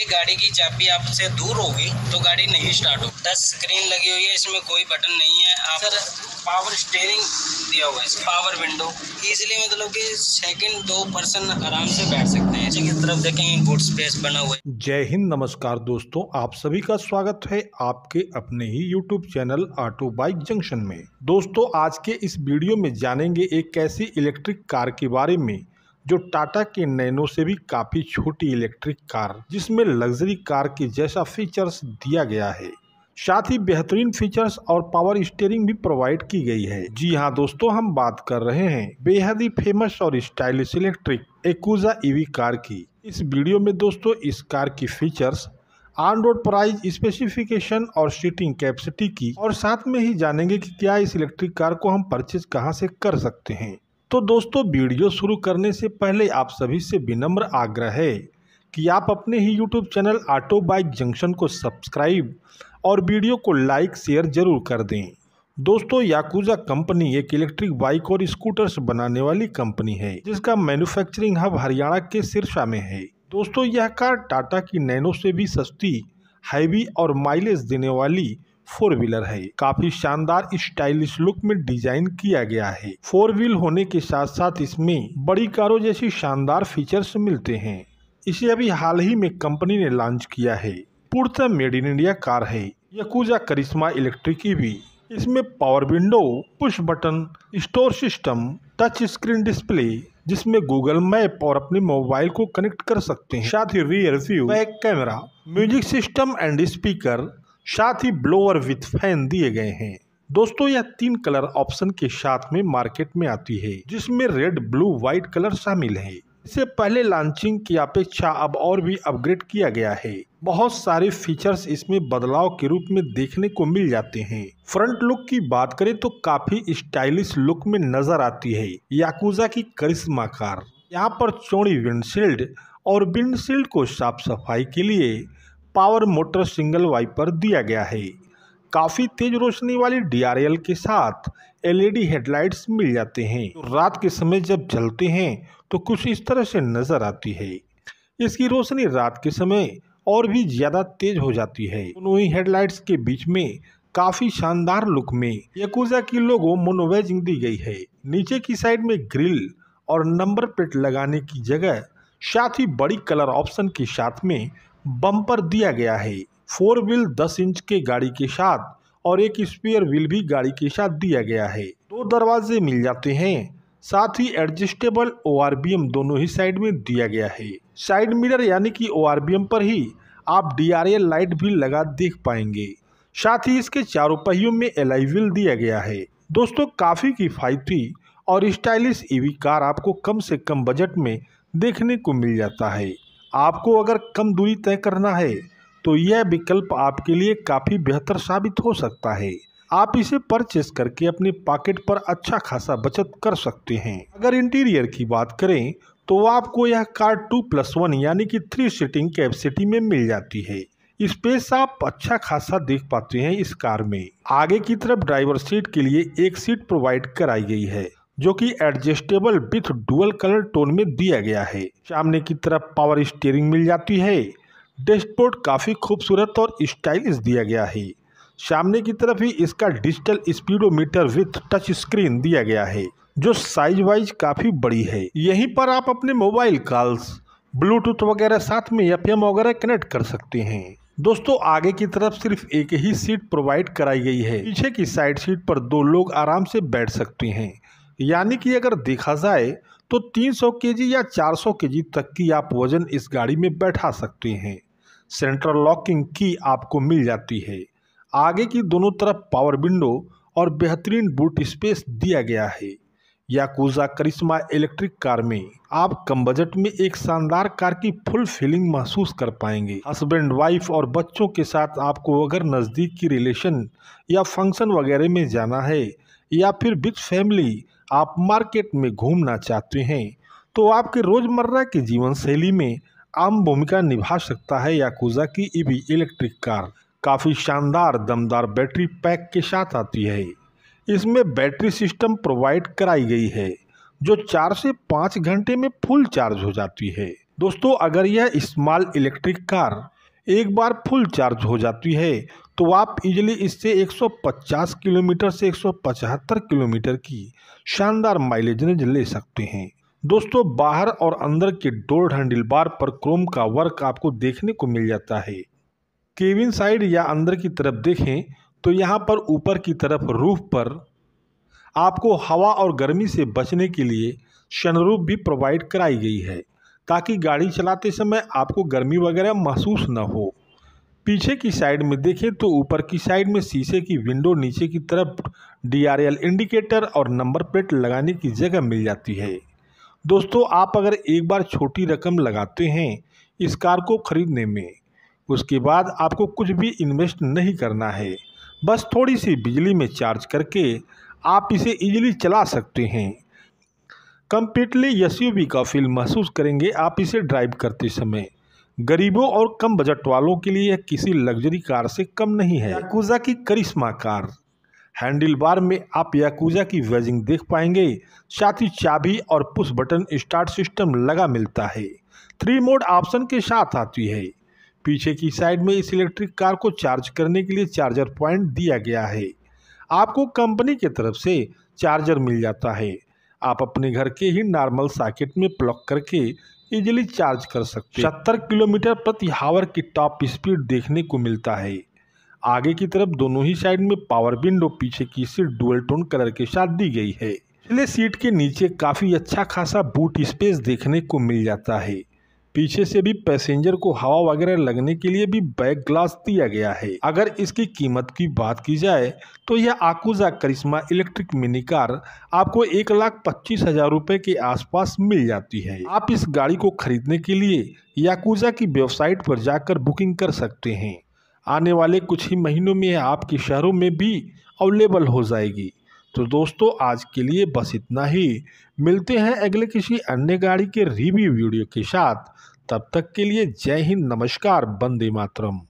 ये गाड़ी की चाबी आपसे दूर होगी तो गाड़ी नहीं स्टार्ट होगी दस स्क्रीन लगी हुई है इसमें कोई बटन नहीं है आप सर पावर स्टेयरिंग दिया हुआ है पावर विंडो इजीली मतलब कि सेकंड दो पर्सन आराम से बैठ सकते हैं जिनकी तरफ देखेंगे गुड स्पेस बना हुआ है जय हिंद नमस्कार दोस्तों आप सभी का स्वागत है आपके अपने ही YouTube channel auto bike junction में दोस्तों आज के इस वीडियो में जानेंगे एक कैसी इलेक्ट्रिक कार के बारे में जो टाटा के नैनो से भी काफ़ी छोटी इलेक्ट्रिक कार जिसमें लग्जरी कार के जैसा फीचर्स दिया गया है साथ ही बेहतरीन फीचर्स और पावर स्टेयरिंग भी प्रोवाइड की गई है जी हाँ दोस्तों हम बात कर रहे हैं बेहद ही फेमस और stylish electric Yakuza EV car की इस वीडियो में दोस्तों इस कार की features on road price specification और सीटिंग कैपेसिटी की और साथ में ही जानेंगे कि क्या इस इलेक्ट्रिक कार को हम परचेज कहाँ से कर सकते हैं तो दोस्तों वीडियो शुरू करने से पहले आप सभी से विनम्र आग्रह है कि आप अपने ही YouTube channel auto bike junction को सब्सक्राइब और वीडियो को लाइक शेयर जरूर कर दें दोस्तों याकूजा कंपनी एक इलेक्ट्रिक बाइक और स्कूटर्स बनाने वाली कंपनी है जिसका मैन्युफैक्चरिंग हब हरियाणा के सिरसा में है दोस्तों यह कार टाटा की नैनो से भी सस्ती हैवी और माइलेज देने वाली फोर व्हीलर है काफी शानदार स्टाइलिश लुक में डिजाइन किया गया है फोर व्हील होने के साथ साथ इसमें बड़ी कारों जैसी शानदार फीचर्स मिलते हैं इसे अभी हाल ही में कंपनी ने लॉन्च किया है पूर्णतः मेड इन इंडिया कार है यकूजा करिश्मा इलेक्ट्रिक भी e इसमें power window push button store system touch screen display जिसमें गूगल मैप और अपने मोबाइल को कनेक्ट कर सकते हैं साथ ही rear view back camera music system and speaker साथ ही ब्लोअर विथ फैन दिए गए हैं दोस्तों यह तीन कलर ऑप्शन के साथ में मार्केट में आती है जिसमें रेड ब्लू व्हाइट कलर शामिल है इससे पहले लॉन्चिंग की अपेक्षा अब और भी अपग्रेड किया गया है बहुत सारे फीचर्स इसमें बदलाव के रूप में देखने को मिल जाते हैं फ्रंट लुक की बात करें तो काफी स्टाइलिश लुक में नजर आती है याकूजा की करिश्मा कार यहाँ पर चौड़ी विंडशील्ड और विंडशील्ड को साफ सफाई के लिए पावर मोटर सिंगल वाइपर दिया गया है काफ़ी तेज रोशनी वाली डीआरएल के साथ एलईडी e हेडलाइट्स मिल जाते हैं तो रात के समय जब जलते हैं तो कुछ इस तरह से नज़र आती है इसकी रोशनी रात के समय और भी ज़्यादा तेज हो जाती है दोनों ही हेडलाइट्स के बीच में काफ़ी शानदार लुक में यकूजा की लोगो मोनोवेजिंग दी गई है नीचे की साइड में ग्रिल और नंबर प्लेट लगाने की जगह साथ ही बड़ी कलर ऑप्शन के साथ में बम्पर दिया गया है फोर व्हील दस इंच के गाड़ी के साथ और एक स्पेयर व्हील भी गाड़ी के साथ दिया गया है दो दरवाजे मिल जाते हैं साथ ही एडजस्टेबल ओ दोनों ही साइड में दिया गया है साइड मिरर यानी कि ओ पर ही आप डी लाइट भी लगा देख पाएंगे साथ ही इसके चारों पहियों में एल व्हील दिया गया है दोस्तों काफ़ी किफ़ायती और स्टाइलिश ईवी e कार आपको कम से कम बजट में देखने को मिल जाता है आपको अगर कम दूरी तय करना है तो यह विकल्प आपके लिए काफ़ी बेहतर साबित हो सकता है आप इसे परचेस करके अपने पॉकेट पर अच्छा खासा बचत कर सकते हैं अगर इंटीरियर की बात करें तो आपको यह कार टू प्लस वन यानी कि थ्री सीटिंग कैपेसिटी में मिल जाती है स्पेस आप अच्छा खासा देख पाते हैं इस कार में आगे की तरफ ड्राइवर सीट के लिए एक सीट प्रोवाइड कराई गई है जो कि adjustable with dual colour tone में दिया गया है सामने की तरफ पावर स्टीयरिंग मिल जाती है डैशबोर्ड काफ़ी खूबसूरत और स्टाइलिश दिया गया है सामने की तरफ ही इसका digital speedometer with touch screen दिया गया है जो साइज वाइज काफ़ी बड़ी है यहीं पर आप अपने मोबाइल कॉल्स ब्लूटूथ वगैरह साथ में एफ वगैरह कनेक्ट कर सकते हैं दोस्तों आगे की तरफ सिर्फ एक ही सीट प्रोवाइड कराई गई है पीछे की साइड सीट पर दो लोग आराम से बैठ सकते हैं यानी कि अगर देखा जाए तो 300 केजी या 400 केजी तक की आप वजन इस गाड़ी में बैठा सकते हैं सेंट्रल लॉकिंग की आपको मिल जाती है आगे की दोनों तरफ पावर विंडो और बेहतरीन बूट स्पेस दिया गया है याकूजा करिश्मा इलेक्ट्रिक कार में आप कम बजट में एक शानदार कार की फुल फीलिंग महसूस कर पाएंगे हस्बैंड वाइफ और बच्चों के साथ आपको अगर नज़दीक की रिलेशन या फंक्शन वगैरह में जाना है या फिर विद फैमिली आप मार्केट में घूमना चाहते हैं तो आपके रोज़मर्रा की जीवन शैली में आम भूमिका निभा सकता है याकूजा की ईवी इलेक्ट्रिक कार काफ़ी शानदार दमदार बैटरी पैक के साथ आती है इसमें बैटरी सिस्टम प्रोवाइड कराई गई है जो चार से पाँच घंटे में फुल चार्ज हो जाती है दोस्तों अगर यह स्मॉल इलेक्ट्रिक कार एक बार फुल चार्ज हो जाती है तो आप इजली इससे 150 किलोमीटर से 175 किलोमीटर की शानदार माइलेज ले सकते हैं दोस्तों बाहर और अंदर के डोर हैंडल बार पर क्रोम का वर्क आपको देखने को मिल जाता है केविन साइड या अंदर की तरफ देखें तो यहाँ पर ऊपर की तरफ रूफ पर आपको हवा और गर्मी से बचने के लिए शनरूफ भी प्रोवाइड कराई गई है ताकि गाड़ी चलाते समय आपको गर्मी वगैरह महसूस न हो पीछे की साइड में देखें तो ऊपर की साइड में शीशे की विंडो नीचे की तरफ डी इंडिकेटर और नंबर प्लेट लगाने की जगह मिल जाती है दोस्तों आप अगर एक बार छोटी रकम लगाते हैं इस कार को ख़रीदने में उसके बाद आपको कुछ भी इन्वेस्ट नहीं करना है बस थोड़ी सी बिजली में चार्ज करके आप इसे इजीली चला सकते हैं कम्प्लीटली एसयूवी का फील महसूस करेंगे आप इसे ड्राइव करते समय गरीबों और कम बजट वालों के लिए यह किसी लग्जरी कार से कम नहीं है याकूजा की करिश्मा कार हैंडल बार में आप याकूजा की वेजिंग देख पाएंगे साथ ही चाबी और पुश बटन स्टार्ट सिस्टम लगा मिलता है थ्री मोड ऑप्शन के साथ आती है पीछे की साइड में इस इलेक्ट्रिक कार को चार्ज करने के लिए चार्जर पॉइंट दिया गया है आपको कंपनी की तरफ से चार्जर मिल जाता है आप अपने घर के ही नॉर्मल सॉकेट में प्लग करके इजिली चार्ज कर सकते हैं सत्तर किलोमीटर प्रति हावर की टॉप स्पीड देखने को मिलता है आगे की तरफ दोनों ही साइड में पावर विंडो पीछे की सीट डुअल टोन कलर के साथ दी गई है पिछले सीट के नीचे काफ़ी अच्छा खासा बूट स्पेस देखने को मिल जाता है पीछे से भी पैसेंजर को हवा वगैरह लगने के लिए भी बैक ग्लास दिया गया है अगर इसकी कीमत की बात की जाए तो यह Yakuza Karishma electric mini car आपको एक लाख पच्चीस हजार रुपये के आसपास मिल जाती है आप इस गाड़ी को खरीदने के लिए याकूजा की वेबसाइट पर जाकर बुकिंग कर सकते हैं आने वाले कुछ ही महीनों में आपके शहरों में भी अवेलेबल हो जाएगी तो दोस्तों आज के लिए बस इतना ही मिलते हैं अगले किसी अन्य गाड़ी के रिव्यू वीडियो के साथ तब तक के लिए जय हिंद नमस्कार बंदे मातरम